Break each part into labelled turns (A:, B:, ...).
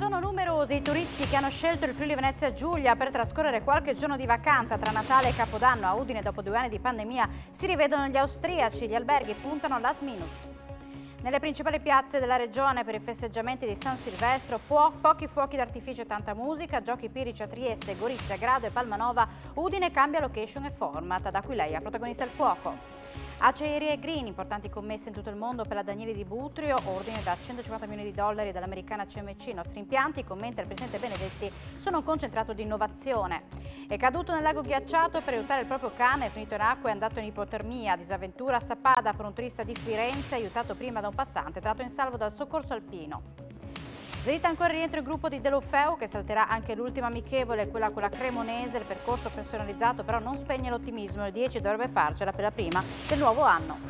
A: Sono numerosi i turisti che hanno scelto il Friuli Venezia Giulia per trascorrere qualche giorno di vacanza tra Natale e Capodanno a Udine dopo due anni di pandemia. Si rivedono gli austriaci, gli alberghi puntano last minute. Nelle principali piazze della regione per i festeggiamenti di San Silvestro po pochi fuochi d'artificio e tanta musica, giochi pirici a Trieste, Gorizia, Grado e Palmanova, Udine cambia location e format, da cui lei è protagonista il fuoco. Aceri Green, importanti commesse in tutto il mondo per la Daniele Di Butrio, ordine da 150 milioni di dollari dall'americana CMC. I nostri impianti, commenta il presidente Benedetti, sono un concentrato di innovazione. È caduto nel lago ghiacciato per aiutare il proprio cane, è finito in acqua e è andato in ipotermia. Disavventura a Sapada per un turista di Firenze, aiutato prima da un passante, tratto in salvo dal soccorso alpino. Zeta ancora rientro il gruppo di Delofeo che salterà anche l'ultima amichevole, quella con la Cremonese, il percorso personalizzato però non spegne l'ottimismo, il 10 dovrebbe farcela per la prima del nuovo anno.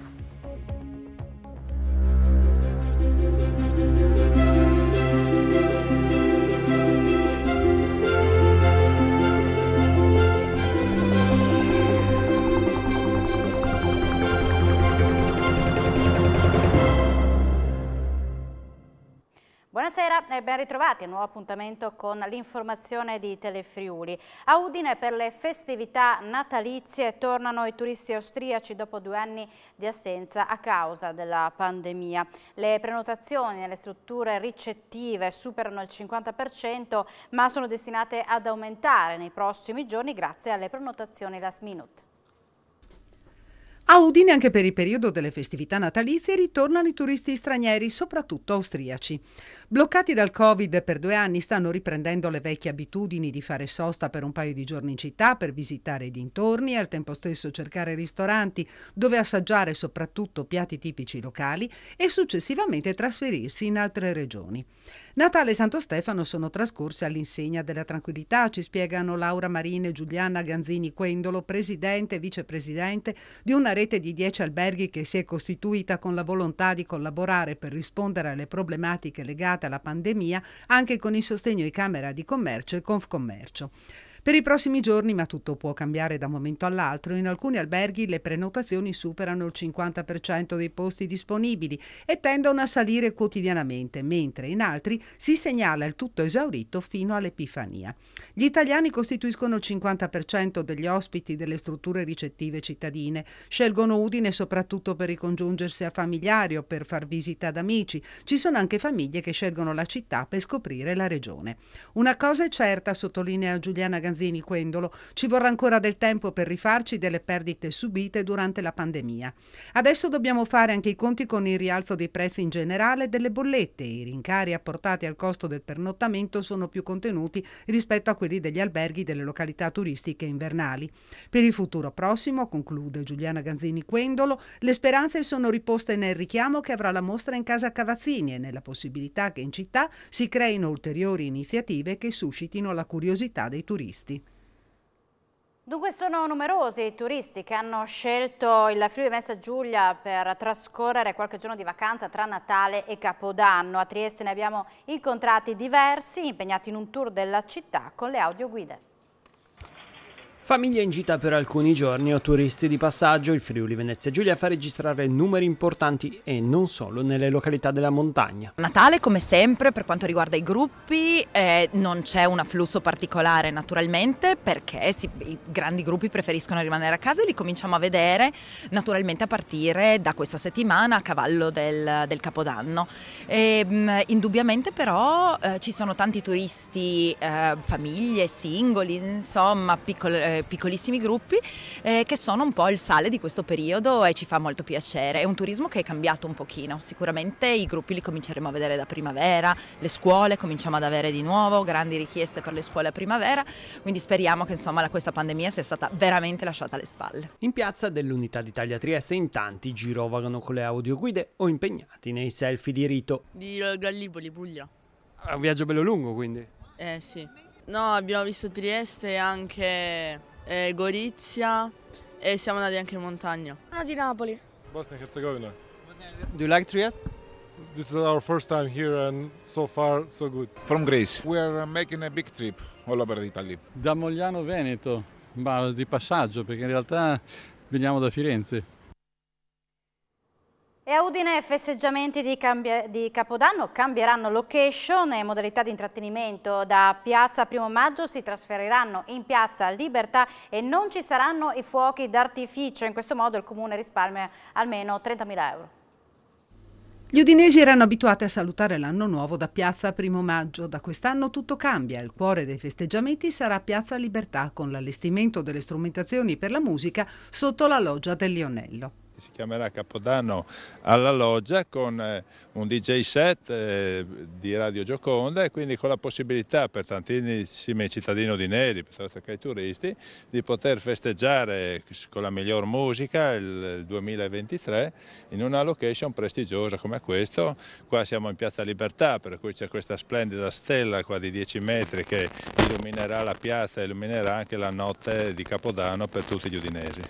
A: Buonasera e ben ritrovati un nuovo appuntamento con l'informazione di Telefriuli. A Udine per le festività natalizie tornano i turisti austriaci dopo due anni di assenza a causa della pandemia. Le prenotazioni nelle strutture ricettive superano il 50% ma sono destinate ad aumentare nei prossimi giorni grazie alle prenotazioni last minute.
B: A Udine anche per il periodo delle festività natalizie ritornano i turisti stranieri, soprattutto austriaci. Bloccati dal Covid per due anni stanno riprendendo le vecchie abitudini di fare sosta per un paio di giorni in città per visitare i dintorni e al tempo stesso cercare ristoranti dove assaggiare soprattutto piatti tipici locali e successivamente trasferirsi in altre regioni. Natale e Santo Stefano sono trascorsi all'insegna della tranquillità, ci spiegano Laura Marine e Giuliana Ganzini Quendolo, presidente e vicepresidente di una rete di 10 alberghi che si è costituita con la volontà di collaborare per rispondere alle problematiche legate legate alla pandemia anche con il sostegno di Camera di Commercio e Confcommercio. Per i prossimi giorni, ma tutto può cambiare da un momento all'altro, in alcuni alberghi le prenotazioni superano il 50% dei posti disponibili e tendono a salire quotidianamente, mentre in altri si segnala il tutto esaurito fino all'Epifania. Gli italiani costituiscono il 50% degli ospiti delle strutture ricettive cittadine, scelgono Udine soprattutto per ricongiungersi a familiari o per far visita ad amici. Ci sono anche famiglie che scelgono la città per scoprire la regione. Una cosa è certa, sottolinea Giuliana Gandini, magazzini Quendolo, ci vorrà ancora del tempo per rifarci delle perdite subite durante la pandemia. Adesso dobbiamo fare anche i conti con il rialzo dei prezzi in generale delle bollette. I rincari apportati al costo del pernottamento sono più contenuti rispetto a quelli degli alberghi delle località turistiche invernali. Per il futuro prossimo, conclude Giuliana Ganzini Quendolo, le speranze sono riposte nel richiamo che avrà la mostra in casa Cavazzini e nella possibilità che in città si creino ulteriori iniziative che suscitino la curiosità dei turisti turisti.
A: Dunque sono numerosi i turisti che hanno scelto il Friuli Venezia Giulia per trascorrere qualche giorno di vacanza tra Natale e Capodanno. A Trieste ne abbiamo incontrati diversi impegnati in un tour della città con le audioguide.
C: Famiglie in gita per alcuni giorni o turisti di passaggio, il Friuli Venezia Giulia fa registrare numeri importanti e non solo nelle località della montagna.
D: Natale come sempre per quanto riguarda i gruppi eh, non c'è un afflusso particolare naturalmente perché si, i grandi gruppi preferiscono rimanere a casa e li cominciamo a vedere naturalmente a partire da questa settimana a cavallo del, del Capodanno. E, ehm, mh, indubbiamente però eh, ci sono tanti turisti, eh, famiglie, singoli, insomma piccole eh, piccolissimi gruppi eh, che sono un po' il sale di questo periodo e ci fa molto piacere. È un turismo che è cambiato un pochino, sicuramente i gruppi li cominceremo a vedere da primavera, le scuole cominciamo ad avere di nuovo grandi richieste per le scuole a primavera, quindi speriamo che insomma questa pandemia sia stata veramente lasciata alle spalle.
C: In piazza dell'Unità d'Italia Trieste in tanti girovagano con le audioguide o impegnati nei selfie di rito.
E: Di Gallipoli, Puglia.
C: È un viaggio bello lungo quindi.
E: Eh sì. No, abbiamo visto Trieste e anche eh, Gorizia e siamo andati anche in montagna. Sono di Napoli.
C: Bosnia e Herzegovina.
F: Do you like Trieste? This is our first time here and so far so good. From Greece. We are uh, making a big trip all over Italy. Da Mogliano Veneto, ma di passaggio perché in realtà veniamo da Firenze.
A: E a Udine festeggiamenti di, di, Capodanno cambieranno location e modalità di intrattenimento. Da piazza 1 maggio si trasferiranno in piazza Libertà e non ci saranno i fuochi d'artificio. In questo modo il comune risparmia almeno 30.000 euro.
B: Gli udinesi erano abituati a salutare l'anno nuovo da Piazza Primo Maggio. Da quest'anno tutto cambia. Il cuore dei festeggiamenti sarà Piazza Libertà con l'allestimento delle strumentazioni per la musica sotto la loggia del Lionello
E: si chiamerà Capodanno alla Loggia con eh, un DJ set eh, di Radio Gioconda e quindi con la possibilità per tantissimi cittadini di Neri piuttosto che ai turisti di poter festeggiare con la miglior musica il 2023 in una location prestigiosa come questo. Qua siamo in Piazza Libertà per cui c'è questa splendida stella qua di 10 metri che illuminerà la piazza e illuminerà anche la notte di Capodanno per tutti gli udinesi.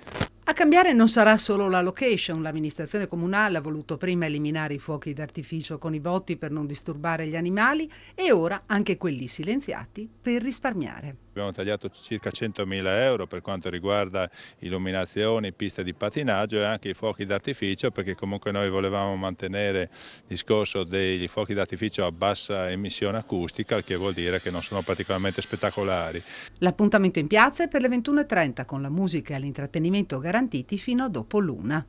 B: A cambiare non sarà solo la location, l'amministrazione comunale ha voluto prima eliminare i fuochi d'artificio con i botti per non disturbare gli animali e ora anche quelli silenziati per risparmiare.
E: Abbiamo tagliato circa 100.000 euro per quanto riguarda illuminazioni, piste di patinaggio e anche i fuochi d'artificio perché comunque noi volevamo mantenere il discorso dei fuochi d'artificio a bassa emissione acustica, il che vuol dire che non sono particolarmente spettacolari.
B: L'appuntamento in piazza è per le 21.30 con la musica e l'intrattenimento garantiti fino a dopo l'una.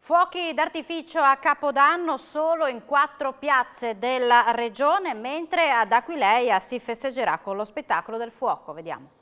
A: Fuochi d'artificio a Capodanno solo in quattro piazze della regione, mentre ad Aquileia si festeggerà con lo spettacolo del fuoco. Vediamo.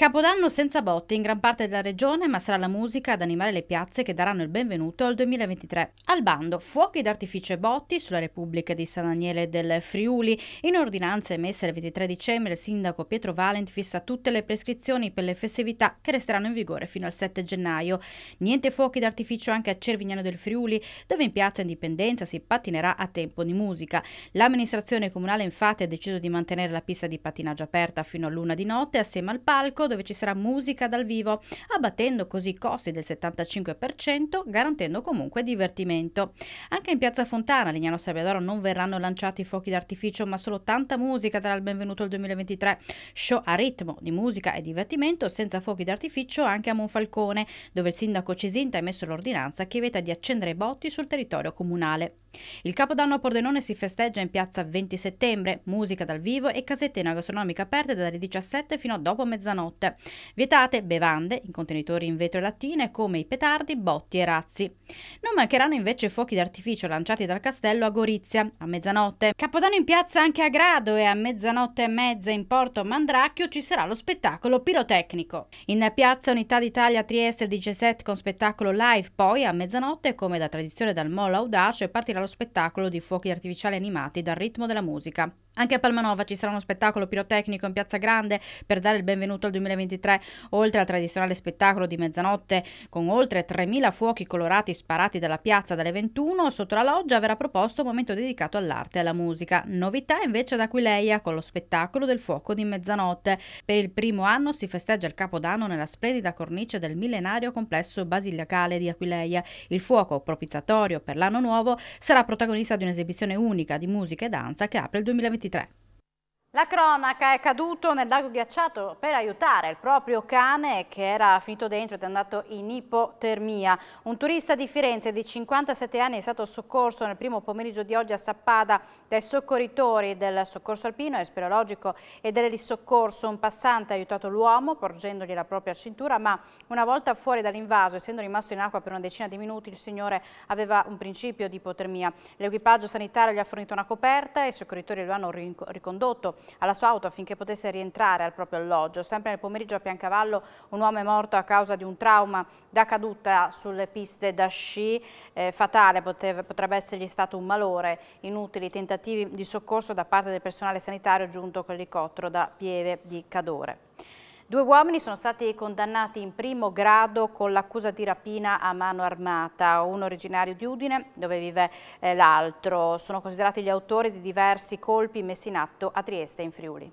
A: Capodanno senza botte in gran parte della regione, ma sarà la musica ad animare le piazze che daranno il benvenuto al 2023. Al bando, fuochi d'artificio e botti sulla Repubblica di San Daniele del Friuli. In ordinanza emessa il 23 dicembre, il sindaco Pietro Valent fissa tutte le prescrizioni per le festività che resteranno in vigore fino al 7 gennaio. Niente fuochi d'artificio anche a Cervignano del Friuli, dove in piazza Indipendenza si patinerà a tempo di musica. L'amministrazione comunale infatti ha deciso di mantenere la pista di patinaggio aperta fino a luna di notte assieme al palco dove ci sarà musica dal vivo, abbattendo così i costi del 75%, garantendo comunque divertimento. Anche in Piazza Fontana, Lignano Sabbiadoro, non verranno lanciati fuochi d'artificio, ma solo tanta musica darà il benvenuto al 2023. Show a ritmo di musica e divertimento senza fuochi d'artificio anche a Monfalcone, dove il sindaco Cesinta ha emesso l'ordinanza che vieta di accendere i botti sul territorio comunale. Il capodanno a Pordenone si festeggia in piazza 20 settembre, musica dal vivo e casette in agastronomica aperte dalle 17 fino a dopo mezzanotte sport. Vietate bevande in contenitori in vetro e lattine come i petardi, botti e razzi. Non mancheranno invece fuochi d'artificio lanciati dal castello a Gorizia a mezzanotte. Capodanno in piazza anche a Grado e a mezzanotte e mezza in porto Mandracchio ci sarà lo spettacolo pirotecnico. In piazza Unità d'Italia Trieste DJ7 con spettacolo live, poi a mezzanotte come da tradizione dal Mall Audace partirà lo spettacolo di fuochi artificiali animati dal ritmo della musica. Anche a Palmanova ci sarà uno spettacolo pirotecnico in Piazza Grande per dare il benvenuto al 2023, oltre al tradizionale spettacolo di mezzanotte con oltre 3.000 fuochi colorati sparati dalla piazza dalle 21, sotto la loggia verrà proposto un momento dedicato all'arte e alla musica. Novità invece ad Aquileia con lo spettacolo del fuoco di mezzanotte. Per il primo anno si festeggia il Capodanno nella splendida cornice del millenario complesso basilicale di Aquileia. Il fuoco propiziatorio per l'anno nuovo sarà protagonista di un'esibizione unica di musica e danza che apre il 2023 2023. La cronaca è caduto nel lago ghiacciato per aiutare il proprio cane che era finito dentro ed è andato in ipotermia. Un turista di Firenze di 57 anni è stato soccorso nel primo pomeriggio di oggi a Sappada dai soccorritori del soccorso alpino e speleologico e dell'elisoccorso. Un passante ha aiutato l'uomo porgendogli la propria cintura ma una volta fuori dall'invaso, essendo rimasto in acqua per una decina di minuti, il signore aveva un principio di ipotermia. L'equipaggio sanitario gli ha fornito una coperta e i soccorritori lo hanno ricondotto alla sua auto affinché potesse rientrare al proprio alloggio. Sempre nel pomeriggio a Piancavallo un uomo è morto a causa di un trauma da caduta sulle piste da sci, eh, fatale poteva, potrebbe essergli stato un malore, inutili tentativi di soccorso da parte del personale sanitario giunto con l'elicottero da Pieve di Cadore. Due uomini sono stati condannati in primo grado con l'accusa di rapina a mano armata, uno originario di Udine dove vive eh, l'altro. Sono considerati gli autori di diversi colpi messi in atto a Trieste in Friuli.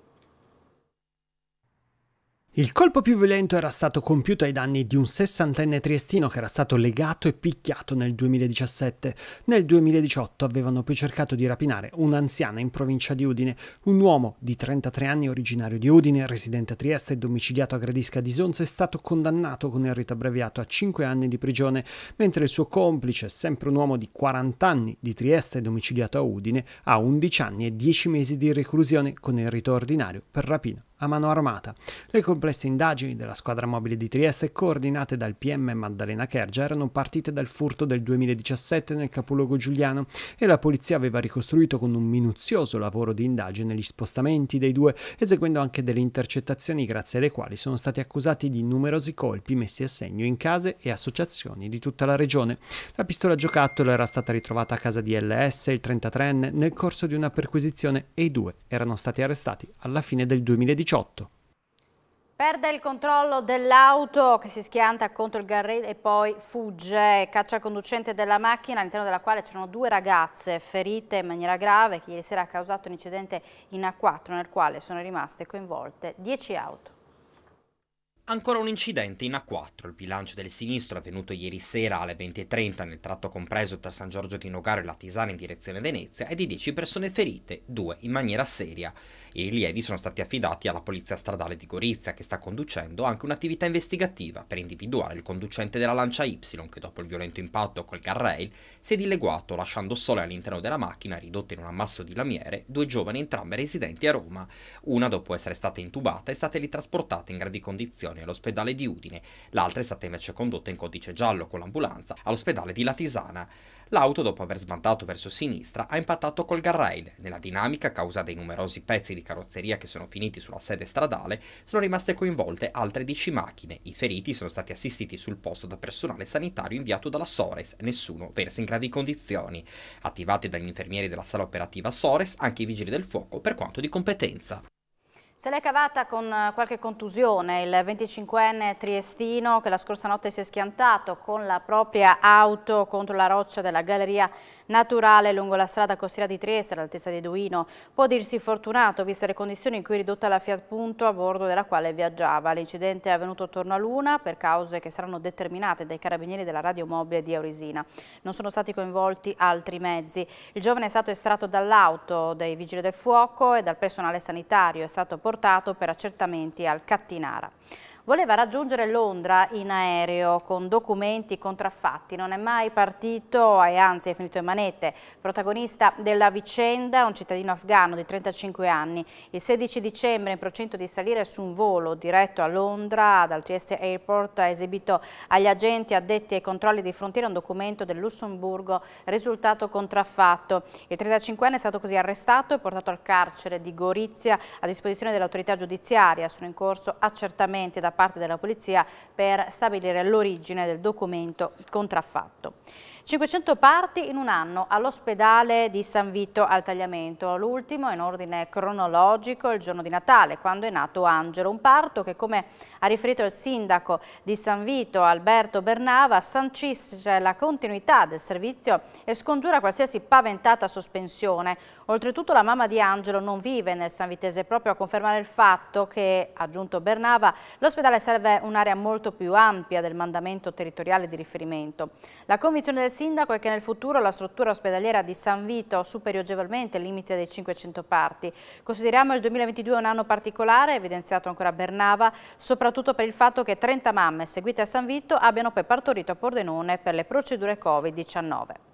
C: Il colpo più violento era stato compiuto ai danni di un sessantenne triestino che era stato legato e picchiato nel 2017. Nel 2018 avevano poi cercato di rapinare un'anziana in provincia di Udine, un uomo di 33 anni originario di Udine, residente a Trieste e domiciliato a Gradisca di Sonza, è stato condannato con il rito abbreviato a 5 anni di prigione, mentre il suo complice, sempre un uomo di 40 anni di Trieste e domiciliato a Udine, ha 11 anni e 10 mesi di reclusione con il rito ordinario per rapina a mano armata. Le complesse indagini della squadra mobile di Trieste, coordinate dal PM Maddalena Kergia, erano partite dal furto del 2017 nel capoluogo giuliano e la polizia aveva ricostruito con un minuzioso lavoro di indagine gli spostamenti dei due, eseguendo anche delle intercettazioni grazie alle quali sono stati accusati di numerosi colpi messi a segno in case e associazioni di tutta la regione. La pistola giocattolo era stata ritrovata a casa di LS, il 33enne, nel corso di una perquisizione e i due erano stati arrestati alla fine del 2017. 2018.
A: Perde il controllo dell'auto che si schianta contro il garretto e poi fugge, caccia il conducente della macchina all'interno della quale c'erano due ragazze ferite in maniera grave che ieri sera ha causato un incidente in A4 nel quale sono rimaste coinvolte 10 auto.
G: Ancora un incidente in A4, il bilancio del sinistro avvenuto ieri sera alle 20.30 nel tratto compreso tra San Giorgio di Nogaro e la Tisana in direzione Venezia è di 10 persone ferite, due in maniera seria. I rilievi sono stati affidati alla Polizia Stradale di Gorizia che sta conducendo anche un'attività investigativa per individuare il conducente della Lancia Y che dopo il violento impatto col guardrail si è dileguato lasciando sole all'interno della macchina ridotta in un ammasso di lamiere due giovani entrambe residenti a Roma. Una dopo essere stata intubata è stata ritrasportata in gravi condizioni all'ospedale di Udine, l'altra è stata invece condotta in codice giallo con l'ambulanza all'ospedale di Latisana. L'auto, dopo aver sbandato verso sinistra, ha impattato col garrail. Nella dinamica, a causa dei numerosi pezzi di carrozzeria che sono finiti sulla sede stradale, sono rimaste coinvolte altre 10 macchine. I feriti sono stati assistiti sul posto da personale sanitario inviato dalla Sores. Nessuno versa in gravi condizioni. Attivati dagli infermieri della sala operativa Sores, anche i vigili del fuoco per quanto di competenza.
A: Se l'è cavata con eh, qualche contusione il 25enne triestino che la scorsa notte si è schiantato con la propria auto contro la roccia della galleria naturale lungo la strada costiera di Trieste all'altezza di Duino. Può dirsi fortunato viste le condizioni in cui è ridotta la Fiat Punto a bordo della quale viaggiava. L'incidente è avvenuto attorno a luna per cause che saranno determinate dai carabinieri della radiomobile di Aurisina. Non sono stati coinvolti altri mezzi. Il giovane è stato estratto dall'auto dei vigili del fuoco e dal personale sanitario. È stato portato per accertamenti al Cattinara voleva raggiungere Londra in aereo con documenti contraffatti, non è mai partito e anzi è finito in manette. Protagonista della vicenda un cittadino afghano di 35 anni, il 16 dicembre in procinto di salire su un volo diretto a Londra dal Trieste Airport ha esibito agli agenti addetti ai controlli di frontiera un documento del Lussemburgo risultato contraffatto. Il 35enne è stato così arrestato e portato al carcere di Gorizia a disposizione dell'autorità giudiziaria. Sono in corso accertamenti da parte della polizia per stabilire l'origine del documento contraffatto. 500 parti in un anno all'ospedale di San Vito al Tagliamento, l'ultimo in ordine cronologico il giorno di Natale, quando è nato Angelo, un parto che come ha riferito il sindaco di San Vito Alberto Bernava sancisce la continuità del servizio e scongiura qualsiasi paventata sospensione. Oltretutto la mamma di Angelo non vive nel San Vitese proprio a confermare il fatto che, aggiunto Bernava, l'ospedale serve un'area molto più ampia del mandamento territoriale di riferimento. La convinzione del sindaco è che nel futuro la struttura ospedaliera di San Vito superi agevolmente il limite dei 500 parti. Consideriamo il 2022 un anno particolare, evidenziato ancora Bernava, soprattutto per il fatto che 30 mamme seguite a San Vito abbiano poi partorito a Pordenone per le procedure Covid-19.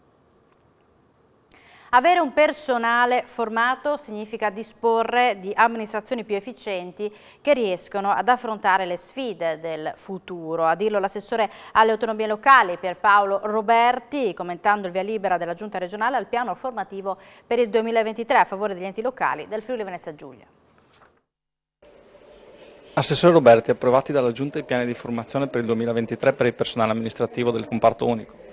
A: Avere un personale formato significa disporre di amministrazioni più efficienti che riescono ad affrontare le sfide del futuro. A dirlo l'assessore alle autonomie locali Pierpaolo Roberti, commentando il via libera della Giunta regionale al piano formativo per il 2023 a favore degli enti locali del Friuli Venezia Giulia.
H: Assessore Roberti, approvati dalla Giunta i piani di formazione per il 2023 per il personale amministrativo del comparto unico.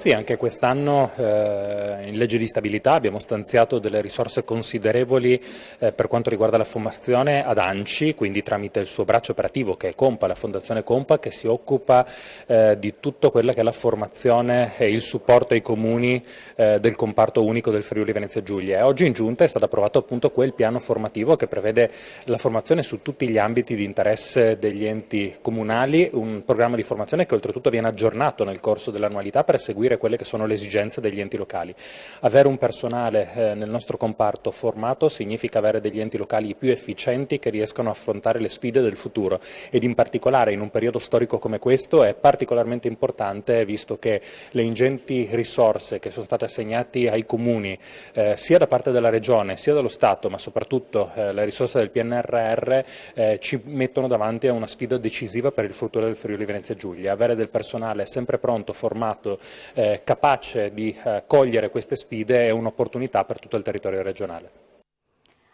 H: Sì, anche quest'anno eh, in legge di stabilità abbiamo stanziato delle risorse considerevoli eh, per quanto riguarda la formazione ad ANCI, quindi tramite il suo braccio operativo che è Compa, la Fondazione Compa, che si occupa eh, di tutto quello che è la formazione e il supporto ai comuni eh, del comparto unico del Friuli Venezia Giulia. E oggi in giunta è stato approvato appunto quel piano formativo che prevede la formazione su tutti gli ambiti di interesse degli enti comunali, un programma di formazione che oltretutto viene aggiornato nel corso dell'annualità seguire quelle che sono le esigenze degli enti locali. Avere un personale eh, nel nostro comparto formato significa avere degli enti locali più efficienti che riescano a affrontare le sfide del futuro ed in particolare in un periodo storico come questo è particolarmente importante visto che le ingenti risorse che sono state assegnate ai comuni eh, sia da parte della Regione sia dallo Stato ma soprattutto eh, le risorse del PNRR eh, ci mettono davanti a una sfida decisiva per il futuro del Friuli Venezia Giulia. Avere del personale sempre pronto, formato eh, capace di eh, cogliere queste sfide è un'opportunità per tutto il territorio regionale.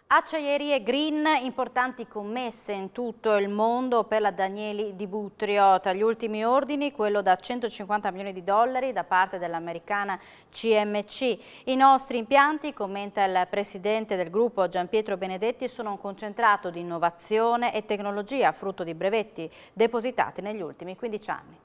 A: Acciaierie green, importanti commesse in tutto il mondo per la Danieli di Butrio. Tra gli ultimi ordini, quello da 150 milioni di dollari da parte dell'americana CMC. I nostri impianti, commenta il presidente del gruppo Gianpietro Benedetti, sono un concentrato di innovazione e tecnologia frutto di brevetti depositati negli ultimi 15 anni.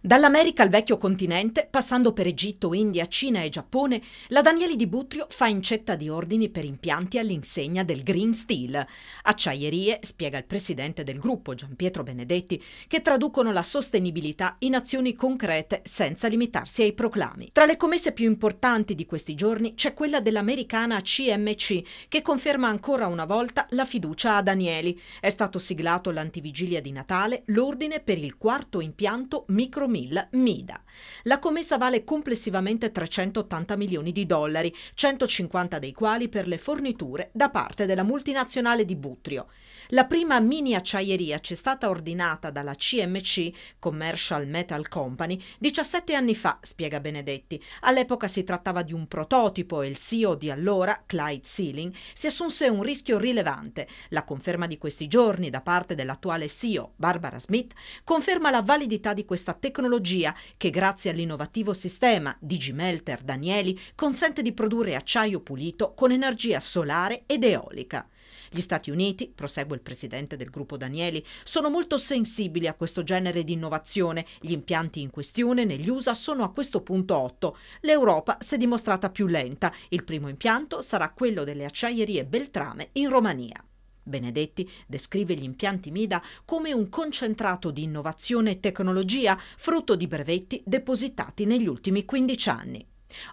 D: Dall'America al vecchio continente, passando per Egitto, India, Cina e Giappone, la Danieli di Butrio fa incetta di ordini per impianti all'insegna del Green Steel. Acciaierie, spiega il presidente del gruppo Gianpietro Benedetti, che traducono la sostenibilità in azioni concrete senza limitarsi ai proclami. Tra le commesse più importanti di questi giorni c'è quella dell'americana CMC, che conferma ancora una volta la fiducia a Danieli. È stato siglato l'antivigilia di Natale l'ordine per il quarto impianto micro Romil Mida. La commessa vale complessivamente 380 milioni di dollari, 150 dei quali per le forniture da parte della multinazionale di Butrio. La prima mini acciaieria ci è stata ordinata dalla CMC, Commercial Metal Company, 17 anni fa, spiega Benedetti. All'epoca si trattava di un prototipo e il CEO di allora, Clyde Sealing, si assunse un rischio rilevante. La conferma di questi giorni da parte dell'attuale CEO, Barbara Smith, conferma la validità di questa tecnologia che grazie grazie all'innovativo sistema Digimelter Danieli, consente di produrre acciaio pulito con energia solare ed eolica. Gli Stati Uniti, prosegue il presidente del gruppo Danieli, sono molto sensibili a questo genere di innovazione. Gli impianti in questione negli USA sono a questo punto 8. L'Europa si è dimostrata più lenta. Il primo impianto sarà quello delle acciaierie Beltrame in Romania. Benedetti descrive gli impianti MIDA come un concentrato di innovazione e tecnologia frutto di brevetti depositati negli ultimi 15 anni.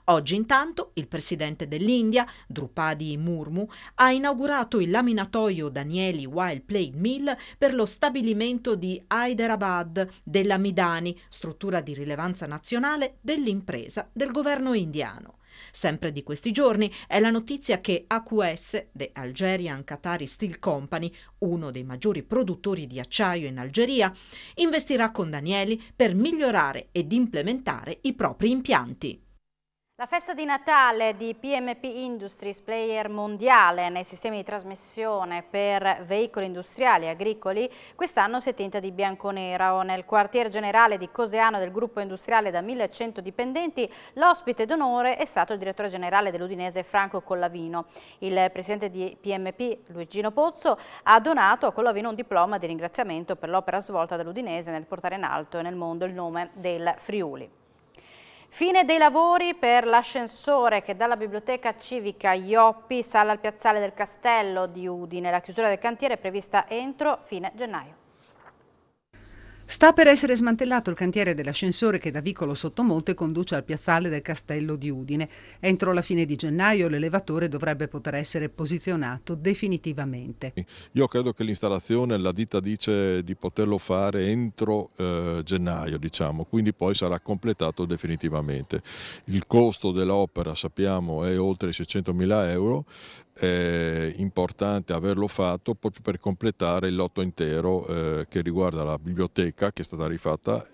D: Oggi intanto il presidente dell'India, Drupadi Murmu, ha inaugurato il laminatoio Danieli Wild Play Mill per lo stabilimento di Hyderabad della Midani, struttura di rilevanza nazionale dell'impresa del governo indiano. Sempre di questi giorni è la notizia che AQS, The Algerian Qatari Steel Company, uno dei maggiori produttori di acciaio in Algeria, investirà con Danieli per migliorare ed implementare i propri impianti.
A: La festa di Natale di PMP Industries, player mondiale nei sistemi di trasmissione per veicoli industriali e agricoli, quest'anno si è tinta di bianconero. Nel quartier generale di Coseano del gruppo industriale da 1100 dipendenti, l'ospite d'onore è stato il direttore generale dell'Udinese Franco Collavino. Il presidente di PMP, Luigino Pozzo, ha donato a Collavino un diploma di ringraziamento per l'opera svolta dall'Udinese nel portare in alto e nel mondo il nome del Friuli. Fine dei lavori per l'ascensore che dalla biblioteca civica Ioppi sale al piazzale del Castello di Udine. La chiusura del cantiere è prevista entro fine gennaio.
B: Sta per essere smantellato il cantiere dell'ascensore che da Vicolo Sottomonte conduce al piazzale del castello di Udine. Entro la fine di gennaio l'elevatore dovrebbe poter essere posizionato definitivamente.
F: Io credo che l'installazione, la ditta dice di poterlo fare entro eh, gennaio, diciamo, quindi poi sarà completato definitivamente. Il costo dell'opera, sappiamo, è oltre i 600.000 euro, è importante averlo fatto proprio per completare il lotto intero eh, che riguarda la biblioteca Monica che è stata rifatta,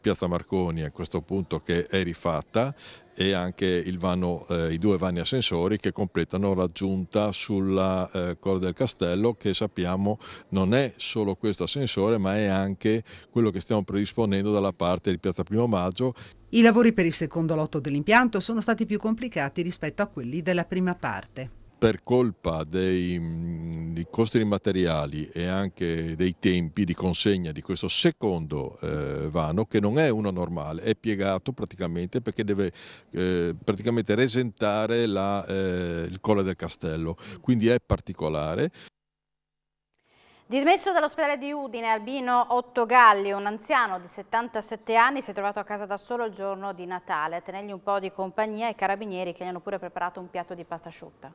F: Piazza Marconi a questo punto che è rifatta e anche vano, eh, i due vani ascensori che completano l'aggiunta sulla eh, Colla del Castello che sappiamo non è solo questo ascensore ma è anche quello che stiamo predisponendo dalla parte di Piazza Primo Maggio.
B: I lavori per il secondo lotto dell'impianto sono stati più complicati rispetto a quelli della prima parte
F: per colpa dei, mm, dei, costi dei materiali e anche dei tempi di consegna di questo secondo eh, vano, che non è uno normale, è piegato praticamente perché deve eh, praticamente resentare la, eh, il colle del castello, quindi è particolare.
A: Dismesso dall'ospedale di Udine, Albino Ottogalli, un anziano di 77 anni, si è trovato a casa da solo il giorno di Natale. A tenergli un po' di compagnia i carabinieri che gli hanno pure preparato un piatto di pasta asciutta.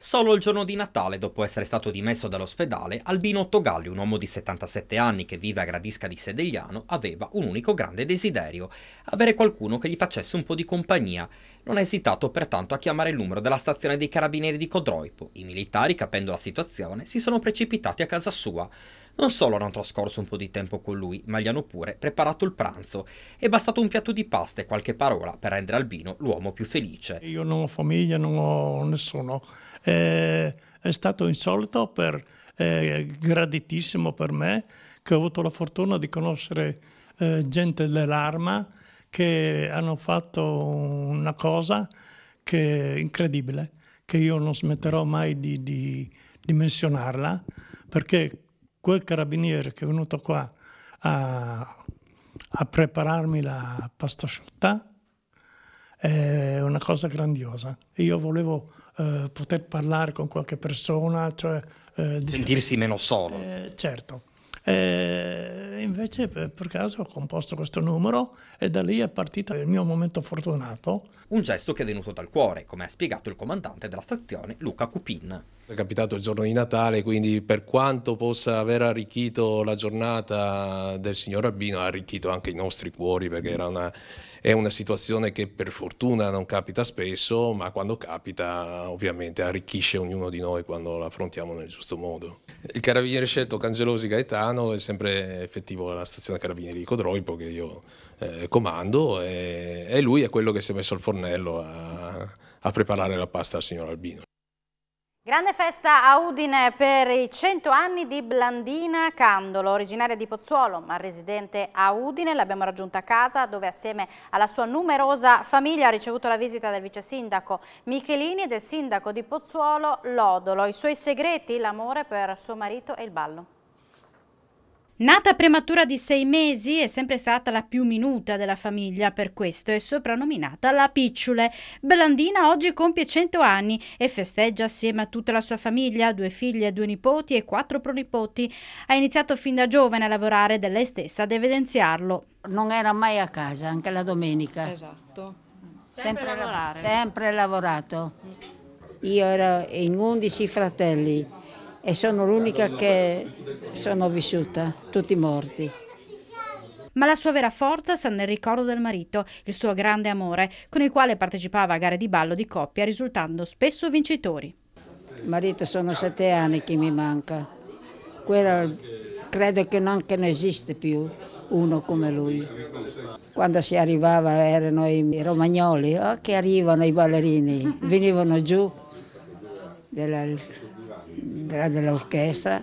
G: Solo il giorno di Natale, dopo essere stato dimesso dall'ospedale, Albino Ottogalli, un uomo di 77 anni che vive a Gradisca di Sedegliano, aveva un unico grande desiderio, avere qualcuno che gli facesse un po' di compagnia. Non ha esitato pertanto a chiamare il numero della stazione dei carabinieri di Codroipo. I militari, capendo la situazione, si sono precipitati a casa sua. Non solo hanno trascorso un po' di tempo con lui, ma gli hanno pure preparato il pranzo. È bastato un piatto di pasta e qualche parola per rendere Albino l'uomo più felice.
I: Io non ho famiglia, non ho nessuno. Eh, è stato insolito, per, eh, graditissimo per me, che ho avuto la fortuna di conoscere eh, gente dell'arma che hanno fatto una cosa che è incredibile, che io non smetterò mai di, di, di menzionarla, perché quel carabiniere che è venuto qua a, a prepararmi la pasta asciutta è una cosa grandiosa. Io volevo eh, poter parlare con qualche persona, cioè... Eh, Sentirsi meno solo. Eh, certo. Eh, invece per caso ho composto questo numero e da lì è partito il mio momento fortunato. Un gesto che è venuto dal cuore, come ha spiegato il comandante della stazione
G: Luca Cupin
F: è capitato il giorno di Natale, quindi per quanto possa aver arricchito la giornata del signor Albino, ha arricchito anche i nostri cuori perché una, è una situazione che per fortuna non capita spesso, ma quando capita ovviamente arricchisce ognuno di noi quando la affrontiamo nel giusto modo. Il carabiniere scelto Cangelosi Gaetano è sempre effettivo alla stazione carabinieri di Codroipo che io eh, comando e, e, lui è quello che si è messo al fornello a, a preparare la pasta al signor Albino.
A: Grande festa a Udine per i 100 anni di Blandina Candolo, originaria di Pozzuolo ma residente a Udine. L'abbiamo raggiunta a casa dove assieme alla sua numerosa famiglia ha ricevuto la visita del vice sindaco Michelini e del sindaco di Pozzuolo Lodolo. I suoi segreti, l'amore per suo marito e il ballo. Nata prematura di sei mesi, è sempre stata la più minuta della famiglia, per questo è soprannominata la Picciule. Blandina oggi compie 100 anni e festeggia assieme a tutta la sua famiglia, due figlie, due nipoti e quattro pronipoti. Ha iniziato fin da giovane a lavorare ed lei stessa ad evidenziarlo. Non era mai a casa, anche la domenica.
B: Esatto. Sempre, sempre lavorare. Sempre
A: lavorato. Io ero
B: in 11 fratelli e sono l'unica che sono vissuta, tutti morti.
A: Ma la sua vera forza sta nel ricordo del marito, il suo grande amore, con il quale partecipava a gare di ballo di coppia, risultando spesso vincitori.
B: Marito, sono sette anni che mi manca. Quello credo che non che ne esiste più uno come lui. Quando si arrivava erano i romagnoli, oh, che arrivano i ballerini, venivano giù della dell'orchestra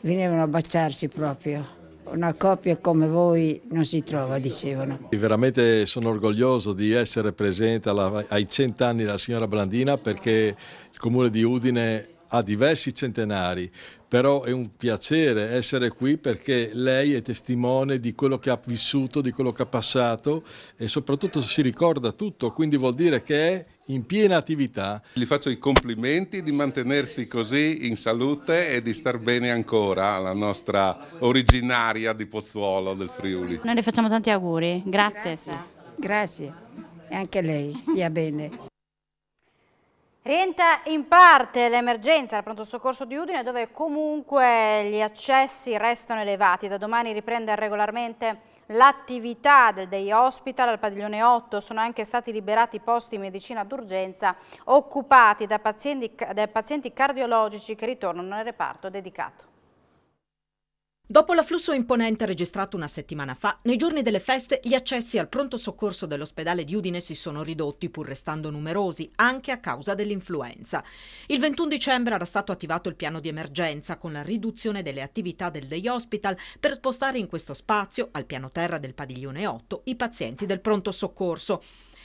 B: venivano a baciarsi proprio. Una coppia come voi non si trova, dicevano.
F: Veramente sono orgoglioso di essere presente alla, ai cent'anni della signora Blandina perché il comune di Udine ha diversi centenari, però è un piacere essere qui perché lei è testimone di quello che ha vissuto, di quello che ha passato e soprattutto si ricorda tutto, quindi vuol dire che è in piena attività. Gli faccio i complimenti di mantenersi così in salute e di star bene ancora alla nostra originaria di Pozzuolo del Friuli.
A: Noi le facciamo tanti auguri, grazie. Grazie, grazie. e anche lei stia bene. Rientra in parte l'emergenza al pronto soccorso di Udine dove comunque gli accessi restano elevati. Da domani riprende regolarmente l'attività del Day Hospital al padiglione 8. Sono anche stati liberati posti in medicina d'urgenza occupati da pazienti, da pazienti cardiologici che ritornano nel reparto dedicato.
D: Dopo l'afflusso imponente registrato una settimana fa, nei giorni delle feste gli accessi al pronto soccorso dell'ospedale di Udine si sono ridotti, pur restando numerosi, anche a causa dell'influenza. Il 21 dicembre era stato attivato il piano di emergenza con la riduzione delle attività del day hospital per spostare in questo spazio, al piano terra del padiglione 8, i pazienti del pronto soccorso.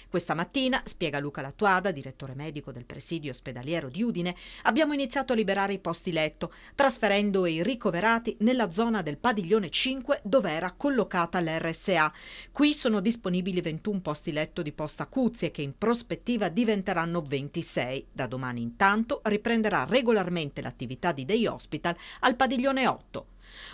D: Questa mattina, spiega Luca Lattuada, direttore medico del presidio ospedaliero di Udine, abbiamo iniziato a liberare i posti letto, trasferendo i ricoverati nella zona del padiglione 5 dove era collocata l'RSA. Qui sono disponibili 21 posti letto di posta acuzie che in prospettiva diventeranno 26. Da domani intanto riprenderà regolarmente l'attività di day hospital al padiglione 8.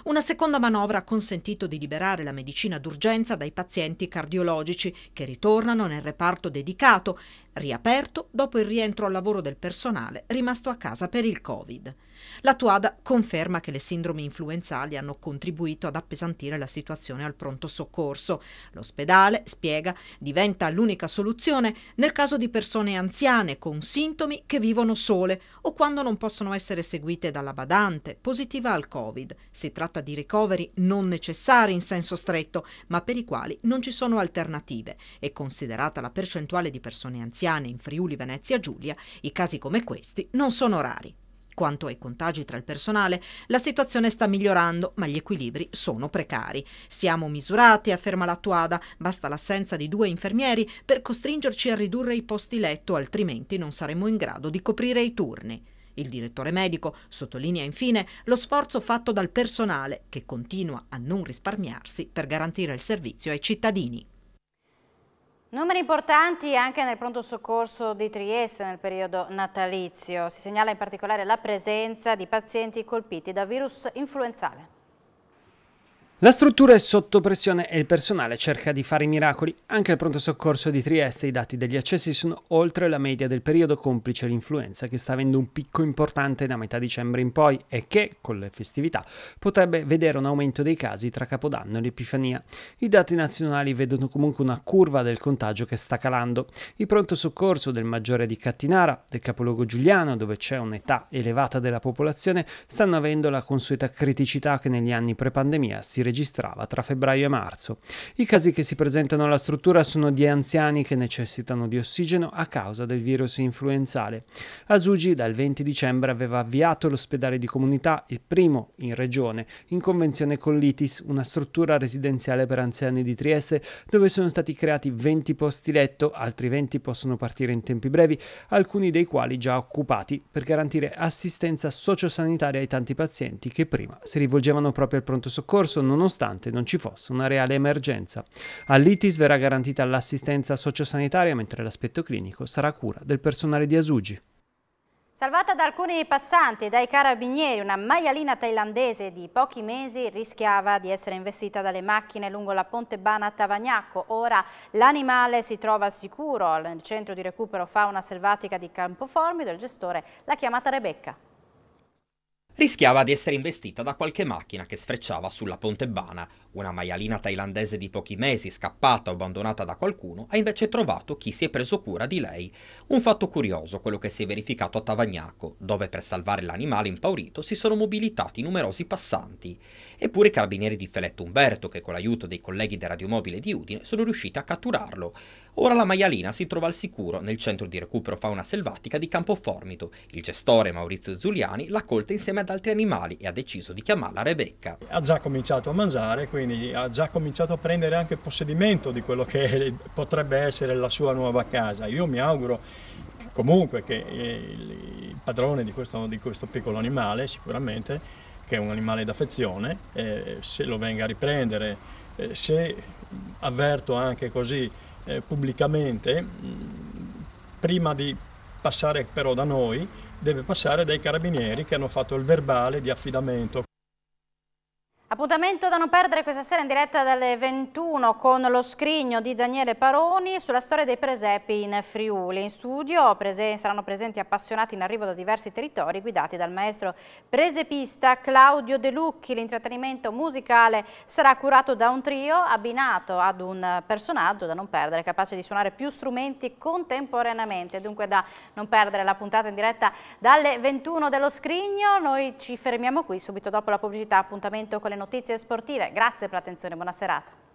D: Una seconda manovra ha consentito di liberare la medicina d'urgenza dai pazienti cardiologici che ritornano nel reparto dedicato, riaperto dopo il rientro al lavoro del personale rimasto a casa per il Covid. La Tuada conferma che le sindromi influenzali hanno contribuito ad appesantire la situazione al pronto soccorso. L'ospedale, spiega, diventa l'unica soluzione nel caso di persone anziane con sintomi che vivono sole o quando non possono essere seguite dalla badante positiva al Covid. Si tratta di ricoveri non necessari in senso stretto, ma per i quali non ci sono alternative e considerata la percentuale di persone anziane in Friuli Venezia Giulia, i casi come questi non sono rari. Quanto ai contagi tra il personale, la situazione sta migliorando, ma gli equilibri sono precari. Siamo misurati, afferma l'attuada, basta l'assenza di due infermieri per costringerci a ridurre i posti letto, altrimenti non saremo in grado di coprire i turni. Il direttore medico sottolinea infine lo sforzo fatto dal personale che continua a non risparmiarsi per garantire il servizio ai cittadini.
A: Numeri importanti anche nel pronto soccorso di Trieste nel periodo natalizio. Si segnala in particolare la presenza di pazienti colpiti da virus influenzale.
C: La struttura è sotto pressione e il personale cerca di fare i miracoli. Anche al pronto soccorso di Trieste i dati degli accessi sono oltre la media del periodo complice l'influenza che sta avendo un picco importante da metà dicembre in poi e che, con le festività, potrebbe vedere un aumento dei casi tra Capodanno e l'Epifania. I dati nazionali vedono comunque una curva del contagio che sta calando. Il pronto soccorso del Maggiore di Cattinara, del capoluogo Giuliano, dove c'è un'età elevata della popolazione, stanno avendo la consueta criticità che negli anni pre-pandemia si registra registrava tra febbraio e marzo. I casi che si presentano alla struttura sono di anziani che necessitano di ossigeno a causa del virus influenzale. Asugi dal 20 dicembre aveva avviato l'ospedale di comunità, il primo in regione, in convenzione con l'ITIS, una struttura residenziale per anziani di Trieste dove sono stati creati 20 posti letto, altri 20 possono partire in tempi brevi, alcuni dei quali già occupati, per garantire assistenza sociosanitaria ai tanti pazienti che prima si rivolgevano proprio al pronto soccorso, non nonostante non ci fosse una reale emergenza. All'ITIS verrà garantita l'assistenza sociosanitaria, mentre l'aspetto clinico sarà cura del personale di Asugi.
A: Salvata da alcuni passanti e dai carabinieri, una maialina thailandese di pochi mesi rischiava di essere investita dalle macchine lungo la Ponte Bana a Tavagnacco. Ora l'animale si trova al sicuro al centro di recupero fauna selvatica di Campoformido. Il gestore l'ha chiamata Rebecca
G: rischiava di essere investita da qualche macchina che sfrecciava sulla Pontebana. Una maialina thailandese di pochi mesi, scappata o abbandonata da qualcuno, ha invece trovato chi si è preso cura di lei. Un fatto curioso quello che si è verificato a Tavagnaco, dove per salvare l'animale impaurito si sono mobilitati numerosi passanti. Eppure i carabinieri di Feletto Umberto, che con l'aiuto dei colleghi del radiomobile di Udine, sono riusciti a catturarlo. Ora la maialina si trova al sicuro nel centro di recupero fauna selvatica di Campoformito. Il gestore Maurizio Zuliani l'ha colta insieme a ad altri animali e ha deciso di chiamarla Rebecca.
I: Ha già cominciato a mangiare, quindi ha già cominciato a prendere anche possedimento di quello che potrebbe essere la sua nuova casa. Io mi auguro comunque che il padrone di questo, di questo piccolo animale sicuramente che è un animale d'affezione, eh, se lo venga a riprendere, eh, se avverto anche così eh, pubblicamente, mh, mm, prima di passare però da noi, deve passare dai carabinieri che hanno fatto il verbale di affidamento
A: Appuntamento da non perdere questa sera in diretta dalle 21 con lo scrigno di Daniele Paroni sulla storia dei presepi in Friuli. In studio prese saranno presenti appassionati in arrivo da diversi territori guidati dal maestro presepista Claudio De Lucchi. L'intrattenimento musicale sarà curato da un trio abbinato ad un personaggio da non perdere, capace di suonare più strumenti contemporaneamente. Dunque da non perdere la puntata in diretta dalle 21 dello scrigno. Noi ci fermiamo qui subito dopo la pubblicità, appuntamento con le notizie notizie sportive. Grazie per l'attenzione, buona serata.